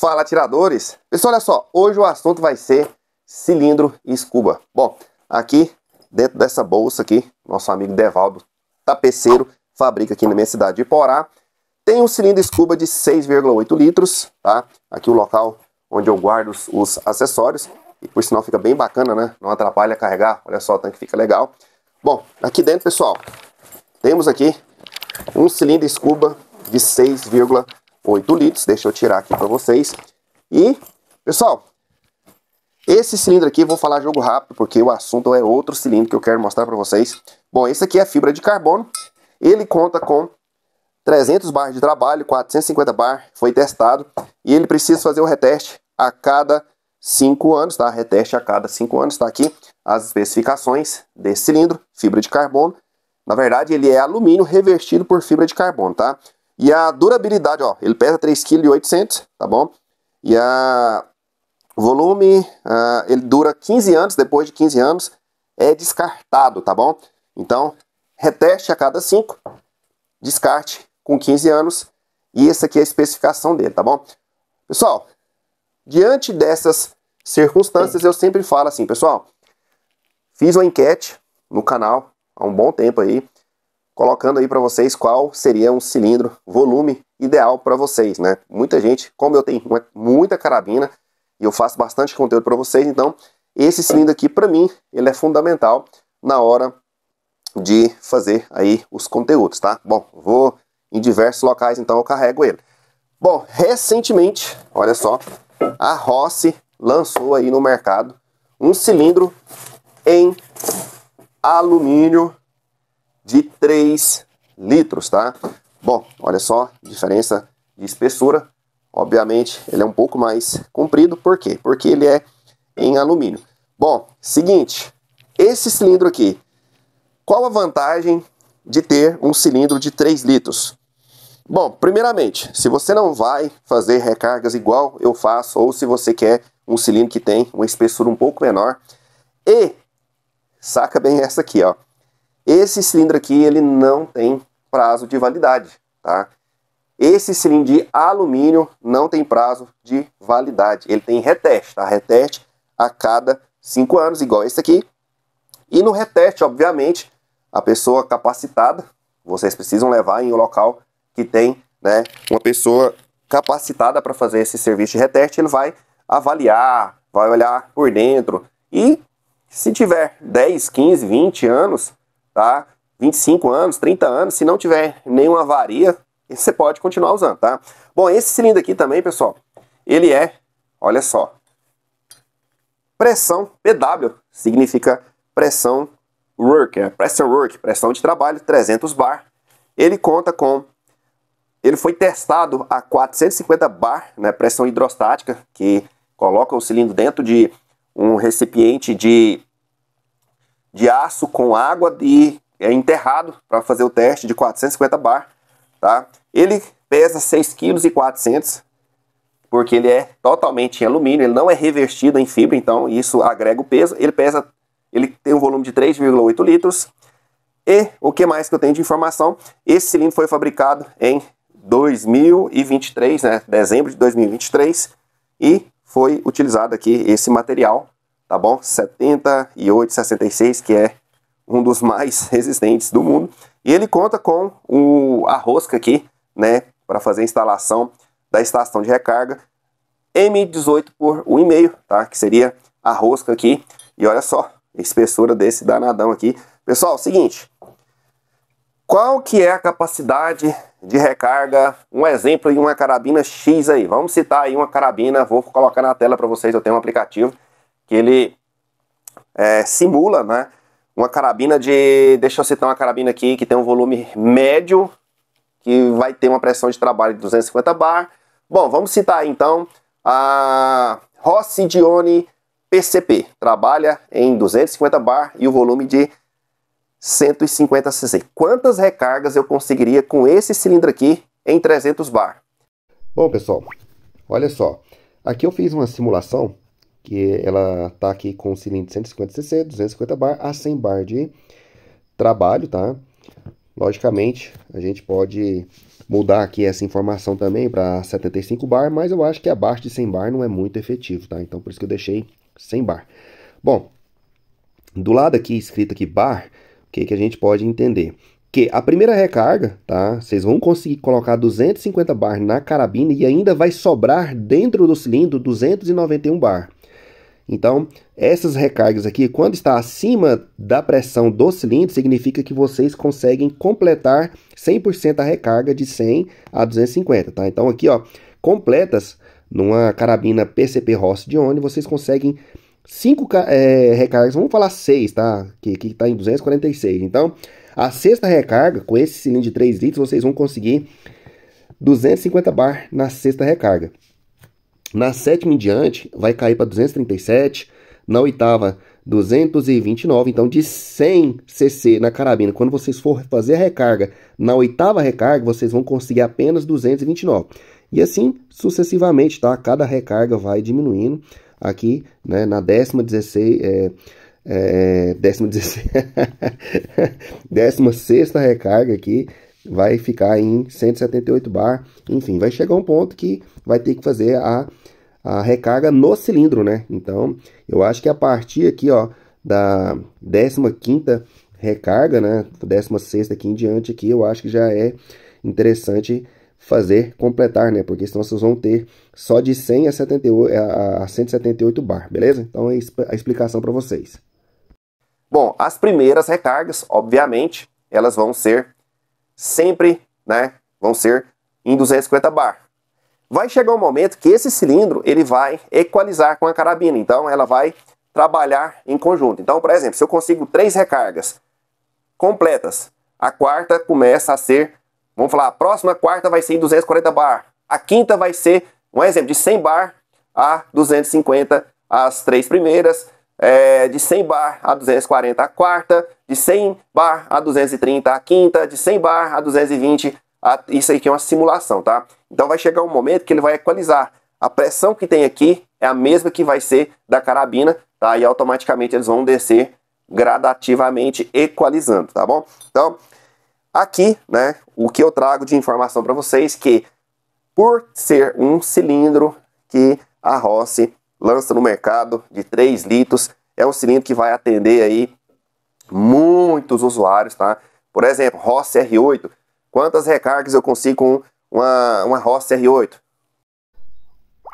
Fala tiradores! Pessoal, olha só, hoje o assunto vai ser cilindro e escuba. Bom, aqui dentro dessa bolsa aqui, nosso amigo Devaldo, tapeceiro, fabrica aqui na minha cidade de Porá, tem um cilindro escuba de 6,8 litros, tá? Aqui o local onde eu guardo os, os acessórios, e por sinal fica bem bacana, né? Não atrapalha carregar, olha só o tanque fica legal. Bom, aqui dentro, pessoal, temos aqui um cilindro escuba de 6,8 8 litros. Deixa eu tirar aqui para vocês. E, pessoal, esse cilindro aqui, vou falar jogo rápido, porque o assunto é outro cilindro que eu quero mostrar para vocês. Bom, esse aqui é fibra de carbono. Ele conta com 300 bar de trabalho, 450 bar, foi testado. E ele precisa fazer o reteste a cada 5 anos, tá? Reteste a cada 5 anos, tá aqui as especificações desse cilindro, fibra de carbono. Na verdade, ele é alumínio revestido por fibra de carbono, tá? E a durabilidade, ó, ele pesa 3,8 kg, tá bom? E a volume, uh, ele dura 15 anos, depois de 15 anos é descartado, tá bom? Então, reteste a cada 5, descarte com 15 anos e essa aqui é a especificação dele, tá bom? Pessoal, diante dessas circunstâncias, eu sempre falo assim, pessoal, fiz uma enquete no canal há um bom tempo aí, colocando aí para vocês qual seria um cilindro, volume ideal para vocês, né? Muita gente, como eu tenho muita carabina e eu faço bastante conteúdo para vocês, então esse cilindro aqui para mim, ele é fundamental na hora de fazer aí os conteúdos, tá? Bom, vou em diversos locais, então eu carrego ele. Bom, recentemente, olha só, a Rossi lançou aí no mercado um cilindro em alumínio de 3 litros, tá? Bom, olha só, diferença de espessura. Obviamente, ele é um pouco mais comprido, por quê? Porque ele é em alumínio. Bom, seguinte, esse cilindro aqui, qual a vantagem de ter um cilindro de 3 litros? Bom, primeiramente, se você não vai fazer recargas igual eu faço, ou se você quer um cilindro que tem uma espessura um pouco menor, e saca bem essa aqui, ó esse cilindro aqui ele não tem prazo de validade, tá? Esse cilindro de alumínio não tem prazo de validade. Ele tem reteste, tá? Reteste a cada 5 anos, igual esse aqui. E no reteste, obviamente, a pessoa capacitada, vocês precisam levar em um local que tem né, uma pessoa capacitada para fazer esse serviço de reteste, ele vai avaliar, vai olhar por dentro. E se tiver 10, 15, 20 anos, tá? 25 anos, 30 anos, se não tiver nenhuma avaria, você pode continuar usando, tá? Bom, esse cilindro aqui também, pessoal, ele é, olha só, pressão PW, significa pressão work, é work, pressão de trabalho, 300 bar. Ele conta com ele foi testado a 450 bar, né, pressão hidrostática, que coloca o cilindro dentro de um recipiente de de aço com água e é enterrado para fazer o teste de 450 bar, tá? Ele pesa 6,4 kg, porque ele é totalmente em alumínio, ele não é revestido em fibra, então isso agrega o peso. Ele pesa, ele tem um volume de 3,8 litros. E o que mais que eu tenho de informação? Esse cilindro foi fabricado em 2023, né, dezembro de 2023, e foi utilizado aqui esse material tá bom? 7866, que é um dos mais resistentes do mundo. E ele conta com o, a rosca aqui, né, para fazer a instalação da estação de recarga M18 por 1,5, tá? Que seria a rosca aqui. E olha só, a espessura desse danadão aqui. Pessoal, seguinte, qual que é a capacidade de recarga? Um exemplo em uma carabina X aí. Vamos citar aí uma carabina, vou colocar na tela para vocês, eu tenho um aplicativo que ele é, simula, né? Uma carabina de. Deixa eu citar uma carabina aqui que tem um volume médio, que vai ter uma pressão de trabalho de 250 bar. Bom, vamos citar então a Rossi Dione PCP. Trabalha em 250 bar e o volume de 150 cc. Quantas recargas eu conseguiria com esse cilindro aqui em 300 bar? Bom, pessoal, olha só. Aqui eu fiz uma simulação que ela está aqui com o cilindro 150cc, 250 bar a 100 bar de trabalho, tá? Logicamente, a gente pode mudar aqui essa informação também para 75 bar, mas eu acho que abaixo de 100 bar não é muito efetivo, tá? Então, por isso que eu deixei 100 bar. Bom, do lado aqui, escrito aqui bar, o que, que a gente pode entender? que a primeira recarga, tá? Vocês vão conseguir colocar 250 bar na carabina e ainda vai sobrar dentro do cilindro 291 bar. Então, essas recargas aqui, quando está acima da pressão do cilindro, significa que vocês conseguem completar 100% a recarga de 100 a 250, tá? Então, aqui, ó, completas numa carabina PCP Rossi de ônibus, vocês conseguem 5 é, eh, recargas, vamos falar 6, tá? Que aqui está em 246. Então, a sexta recarga, com esse cilindro de 3 litros, vocês vão conseguir 250 bar na sexta recarga. Na sétima em diante, vai cair para 237. Na oitava, 229. Então, de 100 cc na carabina, quando vocês for fazer a recarga na oitava recarga, vocês vão conseguir apenas 229. E assim sucessivamente, tá? Cada recarga vai diminuindo. Aqui, né, na décima 16, é, é, décima 16, décima sexta recarga aqui, vai ficar em 178 bar. Enfim, vai chegar um ponto que vai ter que fazer a a recarga no cilindro, né? Então, eu acho que a partir aqui, ó, da 15ª recarga, né, 16ª aqui em diante aqui, eu acho que já é interessante fazer completar, né? Porque senão vocês vão ter só de 100 a, 78, é, a 178 bar, beleza? Então é a explicação para vocês. Bom, as primeiras recargas, obviamente, elas vão ser sempre, né? Vão ser em 250 bar vai chegar um momento que esse cilindro ele vai equalizar com a carabina, então ela vai trabalhar em conjunto. Então, por exemplo, se eu consigo três recargas completas, a quarta começa a ser, vamos falar, a próxima quarta vai ser em 240 bar, a quinta vai ser, um exemplo, de 100 bar a 250 as três primeiras, é, de 100 bar a 240 a quarta, de 100 bar a 230 a quinta, de 100 bar a 220 a, isso aqui é uma simulação, tá? Então vai chegar um momento que ele vai equalizar. A pressão que tem aqui é a mesma que vai ser da carabina, tá? E automaticamente eles vão descer gradativamente equalizando, tá bom? Então, aqui, né, o que eu trago de informação para vocês que por ser um cilindro que a Rossi lança no mercado de 3 litros, é um cilindro que vai atender aí muitos usuários, tá? Por exemplo, Rossi R8 Quantas recargas eu consigo com uma, uma Roça R8?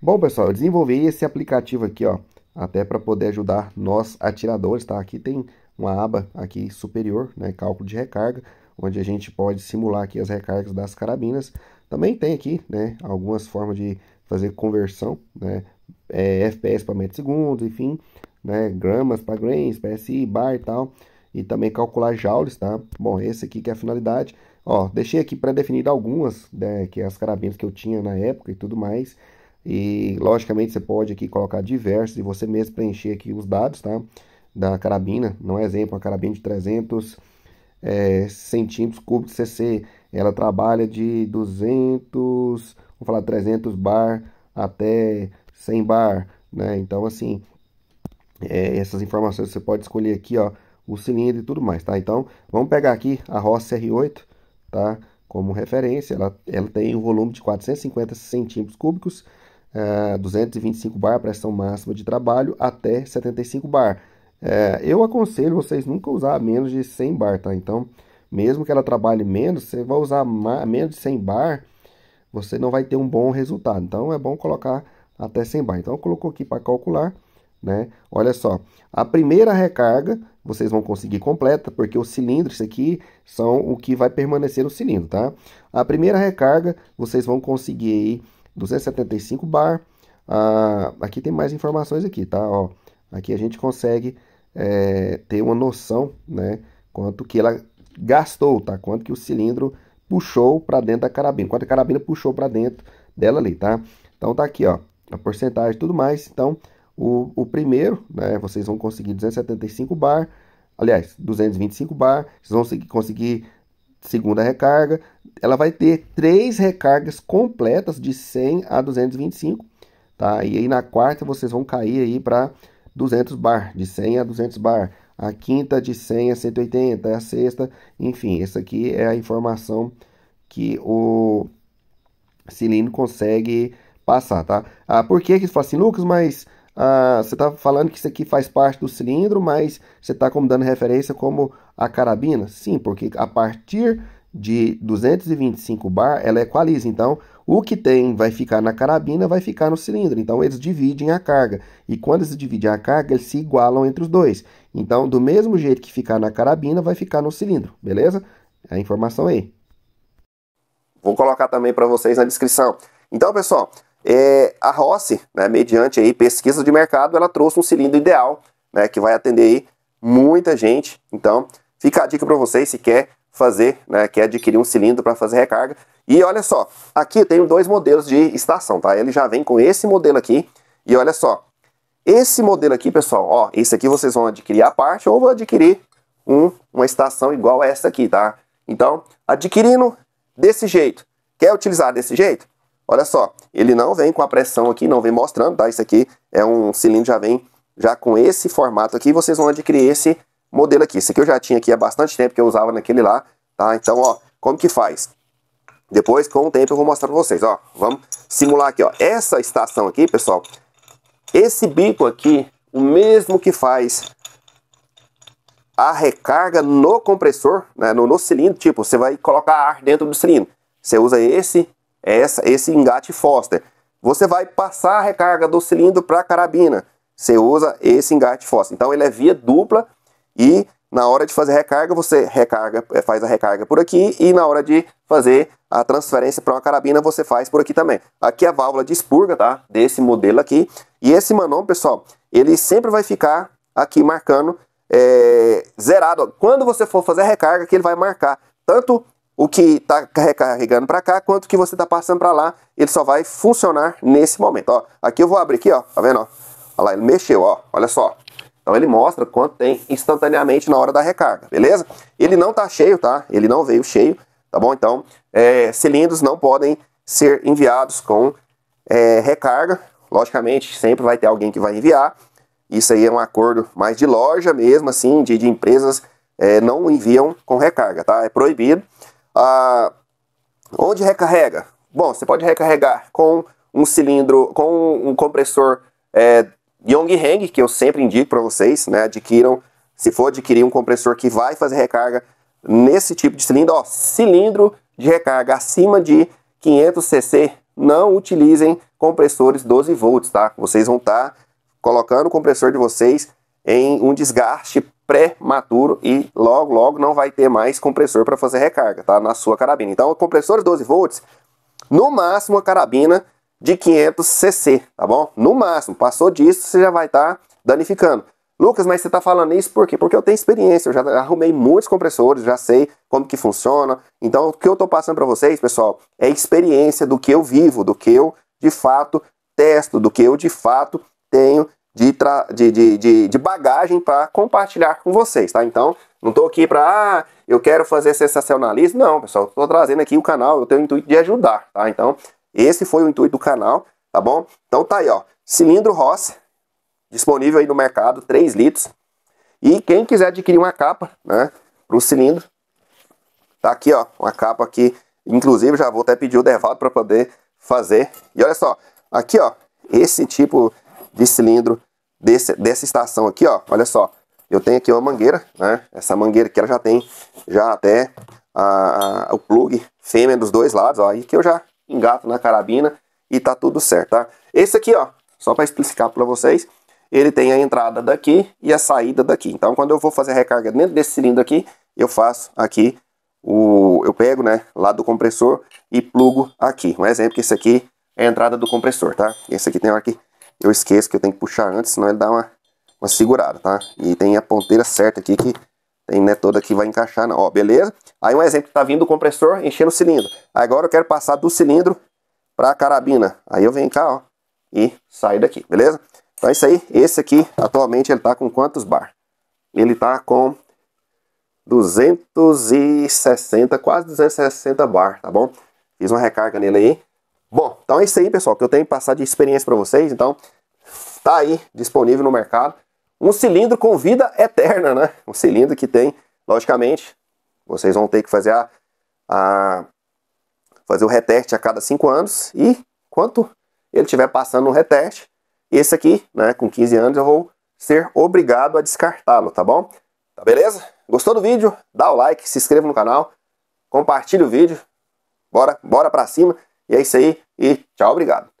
Bom, pessoal, eu desenvolvi esse aplicativo aqui, ó, até para poder ajudar nós atiradores, tá? Aqui tem uma aba aqui superior, né, cálculo de recarga, onde a gente pode simular aqui as recargas das carabinas. Também tem aqui, né, algumas formas de fazer conversão, né, é, FPS para metro segundo, enfim, né, gramas para grains, PSI, bar e tal, e também calcular joules, tá? Bom, esse aqui que é a finalidade, Ó, deixei aqui pré-definido algumas, né, que é as carabinas que eu tinha na época e tudo mais. E, logicamente, você pode aqui colocar diversos e você mesmo preencher aqui os dados, tá? Da carabina, não é exemplo, é a carabina de 300 é, centímetros cúbicos CC, ela trabalha de 200, vou falar 300 bar até 100 bar, né? Então, assim, é, essas informações você pode escolher aqui, ó, o cilindro e tudo mais, tá? Então, vamos pegar aqui a Ross R8, tá? Como referência, ela, ela tem um volume de 450 centímetros cúbicos, é, uh, 225 bar, pressão máxima de trabalho, até 75 bar. É, eu aconselho vocês nunca usar menos de 100 bar, tá? Então, mesmo que ela trabalhe menos, você vai usar menos de 100 bar, você não vai ter um bom resultado. Então, é bom colocar até 100 bar. Então, colocou aqui para calcular né? Olha só, a primeira recarga vocês vão conseguir completa, porque os cilindros aqui são o que vai permanecer no cilindro, tá? A primeira recarga vocês vão conseguir aí 275 bar. Ah, aqui tem mais informações aqui, tá? Ó, aqui a gente consegue é, ter uma noção, né? Quanto que ela gastou, tá? Quanto que o cilindro puxou para dentro da carabina, quanto a carabina puxou para dentro dela ali, tá? Então tá aqui, ó, a porcentagem e tudo mais. Então o, o primeiro, né? Vocês vão conseguir 275 bar, aliás, 225 bar, vocês vão conseguir segunda recarga. Ela vai ter três recargas completas de 100 a 225, tá? E aí na quarta vocês vão cair aí para 200 bar, de 100 a 200 bar. A quinta de 100 a 180, a sexta, enfim, essa aqui é a informação que o cilindro consegue passar, tá? Ah, por que que fala assim, Lucas, mas ah, você está falando que isso aqui faz parte do cilindro, mas você está como dando referência como a carabina? Sim, porque a partir de 225 bar ela equaliza. Então, o que tem vai ficar na carabina vai ficar no cilindro. Então, eles dividem a carga. E quando eles dividem a carga, eles se igualam entre os dois. Então, do mesmo jeito que ficar na carabina, vai ficar no cilindro, beleza? É a informação aí. Vou colocar também para vocês na descrição. Então, pessoal, é, a Rossi, né, mediante aí pesquisa de mercado, ela trouxe um cilindro ideal, né, que vai atender aí muita gente. Então, fica a dica para vocês se quer fazer, né, quer adquirir um cilindro para fazer recarga. E olha só, aqui eu tenho dois modelos de estação, tá? Ele já vem com esse modelo aqui. E olha só, esse modelo aqui, pessoal, ó, esse aqui vocês vão adquirir a parte ou vão adquirir um, uma estação igual a essa aqui, tá? Então, adquirindo desse jeito, quer utilizar desse jeito? Olha só, ele não vem com a pressão aqui, não vem mostrando, tá? Isso aqui é um cilindro, já vem já com esse formato aqui, vocês vão adquirir esse modelo aqui. Esse aqui eu já tinha aqui há bastante tempo, que eu usava naquele lá, tá? Então, ó, como que faz? Depois, com o tempo, eu vou mostrar pra vocês, ó. Vamos simular aqui, ó. Essa estação aqui, pessoal, esse bico aqui, o mesmo que faz a recarga no compressor, né, no, no cilindro, tipo, você vai colocar ar dentro do cilindro. Você usa esse é essa, esse engate Foster. Você vai passar a recarga do cilindro para a carabina. Você usa esse engate Foster. Então ele é via dupla e na hora de fazer recarga, você recarga, eh, faz a recarga por aqui e na hora de fazer a transferência para uma carabina, você faz por aqui também. Aqui é a válvula de expurga, tá? Desse modelo aqui. E esse manômetro, pessoal, ele sempre vai ficar aqui marcando é, zerado. Quando você for fazer recarga, que ele vai marcar tanto o que está recarregando para cá, quanto que você está passando para lá, ele só vai funcionar nesse momento. Ó, aqui eu vou abrir aqui, ó, tá vendo? Olha lá, ele mexeu, ó, olha só. Então ele mostra quanto tem instantaneamente na hora da recarga, beleza? Ele não está cheio, tá? Ele não veio cheio, tá bom? Então, é, cilindros não podem ser enviados com é, recarga. Logicamente, sempre vai ter alguém que vai enviar. Isso aí é um acordo mais de loja mesmo, assim, de, de empresas é, não enviam com recarga, tá? É proibido. Ah, onde recarrega? Bom, você pode recarregar com um cilindro, com um compressor é, Yongheng, que eu sempre indico para vocês, né? Adquiram, se for adquirir um compressor que vai fazer recarga nesse tipo de cilindro, ó, cilindro de recarga acima de 500 cc, não utilizem compressores 12 volts, tá? Vocês vão estar tá colocando o compressor de vocês em um desgaste pré-maturo e logo, logo não vai ter mais compressor para fazer recarga, tá? Na sua carabina. Então, compressor 12 volts, no máximo a carabina de 500 cc, tá bom? No máximo, passou disso, você já vai estar tá danificando. Lucas, mas você está falando isso por quê? Porque eu tenho experiência, eu já arrumei muitos compressores, já sei como que funciona. Então, o que eu estou passando para vocês, pessoal, é experiência do que eu vivo, do que eu de fato testo, do que eu de fato tenho de, de, de, de, bagagem para compartilhar com vocês, tá? Então, não estou aqui para, ah, eu quero fazer sensacionalismo, não, pessoal, estou trazendo aqui o canal, eu tenho o intuito de ajudar, tá? Então, esse foi o intuito do canal, tá bom? Então tá aí, ó, cilindro Ross, disponível aí no mercado, 3 litros, e quem quiser adquirir uma capa, né, para o cilindro, tá aqui, ó, uma capa aqui, inclusive já vou até pedir o Devado para poder fazer, e olha só, aqui, ó, esse tipo de cilindro desse, dessa estação aqui, ó. Olha só, eu tenho aqui uma mangueira, né? Essa mangueira aqui ela já tem já até a, a, o plug fêmea dos dois lados, ó. E que eu já engato na carabina e tá tudo certo, tá? Esse aqui, ó, só para explicar para vocês, ele tem a entrada daqui e a saída daqui. Então, quando eu vou fazer a recarga dentro desse cilindro aqui, eu faço aqui o, eu pego, né, lá do compressor e plugo aqui. Um exemplo que esse aqui é a entrada do compressor, tá? Esse aqui tem aqui eu esqueço que eu tenho que puxar antes, senão ele dá uma, uma segurada, tá? E tem a ponteira certa aqui que tem, né, toda que vai encaixar, não. ó, beleza? Aí um exemplo, tá vindo o compressor enchendo o cilindro. Agora eu quero passar do cilindro para a carabina. Aí eu venho cá, ó, e saio daqui, beleza? Então é isso aí, esse aqui, atualmente ele tá com quantos bar? Ele tá com 260, quase 260 bar, tá bom? Fiz uma recarga nele aí, Bom, então é isso aí, pessoal, que eu tenho que passar de experiência para vocês. Então, tá aí disponível no mercado. Um cilindro com vida eterna, né? Um cilindro que tem, logicamente, vocês vão ter que fazer a, a fazer o reteste a cada 5 anos e quanto ele estiver passando no reteste, esse aqui, né, com 15 anos eu vou ser obrigado a descartá-lo, tá bom? Tá beleza? Gostou do vídeo? Dá o like, se inscreva no canal, compartilha o vídeo. Bora, bora para cima. E é isso aí e tchau, obrigado.